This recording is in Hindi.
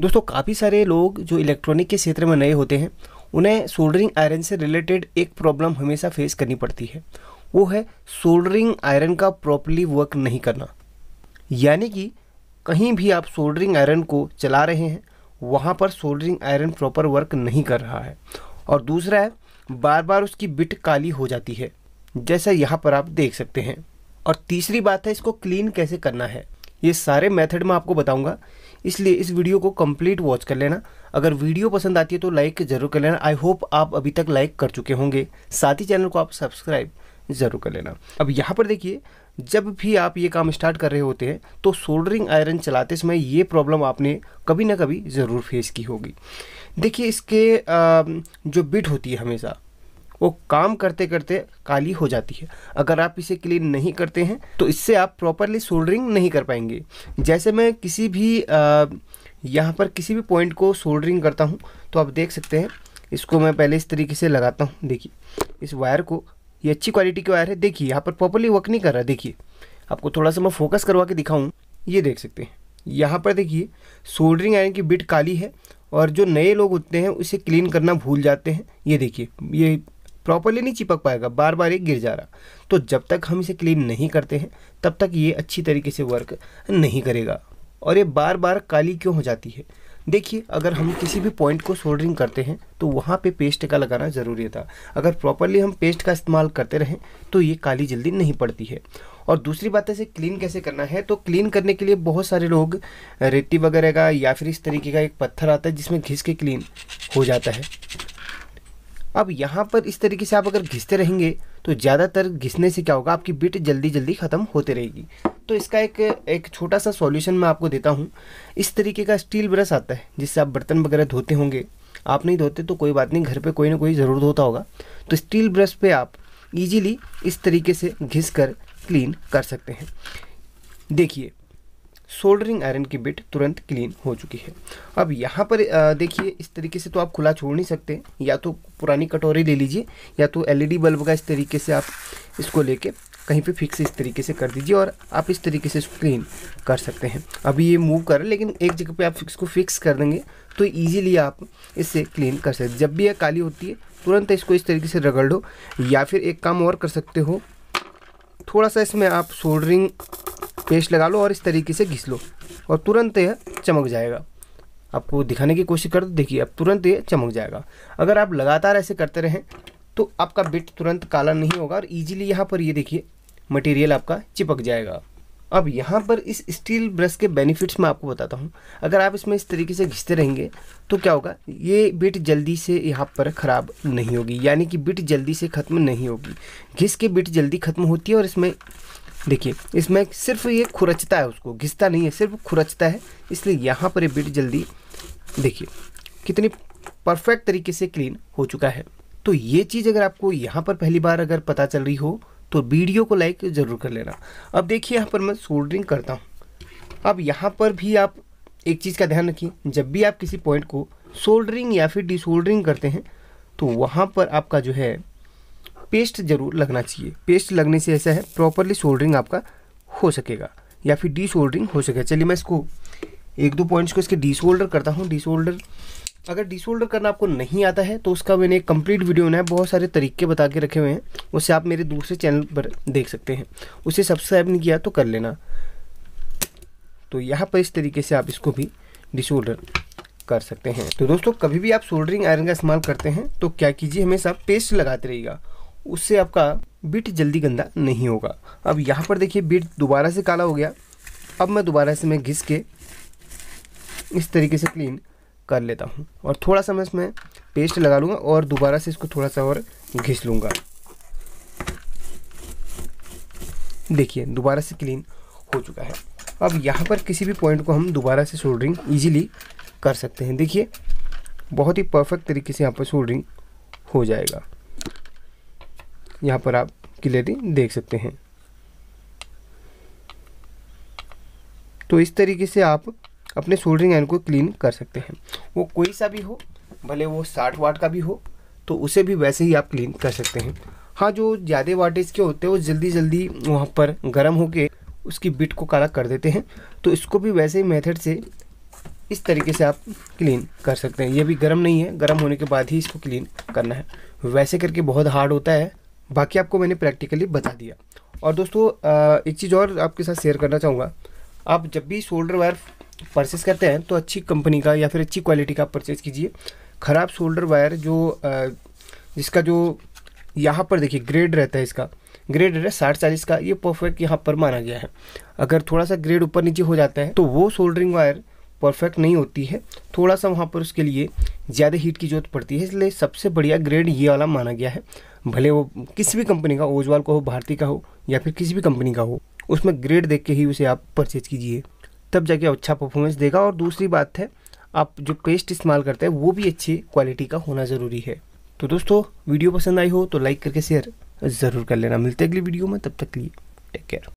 दोस्तों काफ़ी सारे लोग जो इलेक्ट्रॉनिक के क्षेत्र में नए होते हैं उन्हें सोल्डरिंग आयरन से रिलेटेड एक प्रॉब्लम हमेशा फेस करनी पड़ती है वो है सोल्डरिंग आयरन का प्रॉपरली वर्क नहीं करना यानी कि कहीं भी आप सोल्डरिंग आयरन को चला रहे हैं वहाँ पर सोल्डरिंग आयरन प्रॉपर वर्क नहीं कर रहा है और दूसरा है बार बार उसकी बिट काली हो जाती है जैसा यहाँ पर आप देख सकते हैं और तीसरी बात है इसको क्लीन कैसे करना है ये सारे मेथड मैं आपको बताऊंगा इसलिए इस वीडियो को कंप्लीट वॉच कर लेना अगर वीडियो पसंद आती है तो लाइक जरूर कर लेना आई होप आप अभी तक लाइक कर चुके होंगे साथ ही चैनल को आप सब्सक्राइब ज़रूर कर लेना अब यहाँ पर देखिए जब भी आप ये काम स्टार्ट कर रहे होते हैं तो सोल्डरिंग आयरन चलाते समय ये प्रॉब्लम आपने कभी ना कभी ज़रूर फेस की होगी देखिए इसके जो बिट होती है हमेशा वो काम करते करते काली हो जाती है अगर आप इसे क्लीन नहीं करते हैं तो इससे आप प्रॉपरली सोल्डरिंग नहीं कर पाएंगे जैसे मैं किसी भी यहाँ पर किसी भी पॉइंट को सोल्डरिंग करता हूँ तो आप देख सकते हैं इसको मैं पहले इस तरीके से लगाता हूँ देखिए इस वायर को ये अच्छी क्वालिटी की वायर है देखिए यहाँ पर प्रॉपरली वर्क नहीं कर रहा देखिए आपको थोड़ा सा मैं फोकस करवा के दिखाऊँ ये देख सकते हैं यहाँ पर देखिए सोल्डरिंग आयरन की बिट काली है और जो नए लोग होते हैं उसे क्लीन करना भूल जाते हैं ये देखिए ये प्रॉपरली नहीं चिपक पाएगा बार बार ये गिर जा रहा तो जब तक हम इसे क्लीन नहीं करते हैं तब तक ये अच्छी तरीके से वर्क नहीं करेगा और ये बार बार काली क्यों हो जाती है देखिए अगर हम किसी भी पॉइंट को सोल्डरिंग करते हैं तो वहाँ पे पेस्ट का लगाना ज़रूरी था अगर प्रॉपरली हम पेस्ट का इस्तेमाल करते रहें तो ये काली जल्दी नहीं पड़ती है और दूसरी बात है इसे क्लीन कैसे करना है तो क्लीन करने के लिए बहुत सारे लोग रेती वगैरह का या फिर इस तरीके का एक पत्थर आता है जिसमें घिस के क्लीन हो जाता है अब यहाँ पर इस तरीके से आप अगर घिसते रहेंगे तो ज़्यादातर घिसने से क्या होगा आपकी बिट जल्दी जल्दी ख़त्म होते रहेगी तो इसका एक एक छोटा सा सॉल्यूशन मैं आपको देता हूँ इस तरीके का स्टील ब्रश आता है जिससे आप बर्तन वगैरह धोते होंगे आप नहीं धोते तो कोई बात नहीं घर पे कोई ना कोई ज़रूर धोता होगा तो स्टील ब्रश पे आप इजीली इस तरीके से घिस कर क्लीन कर सकते हैं देखिए सोल्डरिंग आयरन की बिट तुरंत क्लीन हो चुकी है अब यहाँ पर देखिए इस तरीके से तो आप खुला छोड़ नहीं सकते या तो पुरानी कटोरी ले लीजिए या तो एलईडी बल्ब e का इस तरीके से आप इसको लेके कहीं पे फिक्स इस तरीके से कर दीजिए और आप इस तरीके से इसको क्लीन कर सकते हैं अभी ये मूव कर लेकिन एक जगह पे आप इसको फिक्स कर देंगे तो इजीली आप इससे क्लीन कर सकते जब भी यह काली होती है तुरंत इसको इस तरीके से रगड़ लो या फिर एक काम और कर सकते हो थोड़ा सा इसमें आप सोल्डरिंग पेस्ट लगा लो और इस तरीके से घिस लो और तुरंत यह चमक जाएगा आपको दिखाने की कोशिश कर देखिए अब तुरंत ये चमक जाएगा अगर आप लगातार ऐसे करते रहें तो आपका बिट तुरंत काला नहीं होगा और ईजिली यहाँ पर ये देखिए मटेरियल आपका चिपक जाएगा अब यहाँ पर इस स्टील ब्रश के बेनिफिट्स मैं आपको बताता हूँ अगर आप इसमें इस तरीके से घिसते रहेंगे तो क्या होगा ये बिट जल्दी से यहाँ पर ख़राब नहीं होगी यानी कि बिट जल्दी से ख़त्म नहीं होगी घिस के बिट जल्दी ख़त्म होती है और इसमें देखिए इसमें सिर्फ ये खुरचता है उसको घिसता नहीं है सिर्फ खुरचता है इसलिए यहाँ पर ये बिट जल्दी देखिए कितनी परफेक्ट तरीके से क्लीन हो चुका है तो ये चीज़ अगर आपको यहाँ पर पहली बार अगर पता चल रही हो तो वीडियो को लाइक ज़रूर कर लेना अब देखिए यहाँ पर मैं सोल्डरिंग करता हूँ अब यहाँ पर भी आप एक चीज़ का ध्यान रखिए जब भी आप किसी पॉइंट को सोल्डरिंग या फिर डिसोल्डरिंग करते हैं तो वहाँ पर आपका जो है पेस्ट जरूर लगना चाहिए पेस्ट लगने से ऐसा है प्रॉपरली सोल्डरिंग आपका हो सकेगा या फिर डी सोल्डरिंग हो सकेगा चलिए मैं इसको एक दो पॉइंट्स को इसके डी सोल्डर करता हूँ डी सोल्डर अगर डिसोल्डर करना आपको नहीं आता है तो उसका मैंने एक कम्प्लीट वीडियो बनाया बहुत सारे तरीके बता के रखे हुए हैं उसे आप मेरे दूसरे चैनल पर देख सकते हैं उसे सब्सक्राइब नहीं किया तो कर लेना तो यहाँ पर इस तरीके से आप इसको भी डिसोल्डर कर सकते हैं तो दोस्तों कभी भी आप सोल्डरिंग आयरन का इस्तेमाल करते हैं तो क्या कीजिए हमेशा पेस्ट लगाते रहिएगा उससे आपका बिट जल्दी गंदा नहीं होगा अब यहाँ पर देखिए बिट दोबारा से काला हो गया अब मैं दोबारा से मैं घिस के इस तरीके से क्लीन कर लेता हूँ और थोड़ा सा मैं इसमें पेस्ट लगा लूँगा और दोबारा से इसको थोड़ा सा और घिस लूँगा देखिए दोबारा से क्लीन हो चुका है अब यहाँ पर किसी भी पॉइंट को हम दोबारा से शोल्डरिंग ईजिली कर सकते हैं देखिए बहुत ही परफेक्ट तरीके से यहाँ पर सोल्डरिंग हो जाएगा यहाँ पर आप क्लियरली देख सकते हैं तो इस तरीके से आप अपने सोल्डरिंग आयन को क्लीन कर सकते हैं वो कोई सा भी हो भले वो साठ वाट का भी हो तो उसे भी वैसे ही आप क्लीन कर सकते हैं हाँ जो ज़्यादा वाटेज के होते हैं वो जल्दी जल्दी वहाँ पर गर्म होके उसकी बिट को काला कर देते हैं तो इसको भी वैसे ही मेथड से इस तरीके से आप क्लीन कर सकते हैं ये भी गर्म नहीं है गर्म होने के बाद ही इसको क्लीन करना है वैसे करके बहुत हार्ड होता है बाकी आपको मैंने प्रैक्टिकली बता दिया और दोस्तों एक चीज़ और आपके साथ शेयर करना चाहूँगा आप जब भी शोल्डर वायर परचेज़ करते हैं तो अच्छी कंपनी का या फिर अच्छी क्वालिटी का परचेज़ कीजिए ख़राब शोल्डर वायर जो जिसका जो यहाँ पर देखिए ग्रेड रहता है इसका ग्रेड है साठ चालीस का ये परफेक्ट यहाँ पर माना गया है अगर थोड़ा सा ग्रेड ऊपर नीचे हो जाता है तो वो सोल्डरिंग वायर परफेक्ट नहीं होती है थोड़ा सा वहाँ पर उसके लिए ज़्यादा हीट की जरूरत पड़ती है इसलिए सबसे बढ़िया ग्रेड ये वाला माना गया है भले वो किसी भी कंपनी का ओजवाल का हो भारती का हो या फिर किसी भी कंपनी का हो उसमें ग्रेड देख के ही उसे आप परचेज कीजिए तब जाके अच्छा परफॉर्मेंस देगा और दूसरी बात है आप जो पेस्ट इस्तेमाल करते हैं वो भी अच्छी क्वालिटी का होना ज़रूरी है तो दोस्तों वीडियो पसंद आई हो तो लाइक करके शेयर ज़रूर कर लेना मिलते अगली वीडियो में तब तक लिए टेक केयर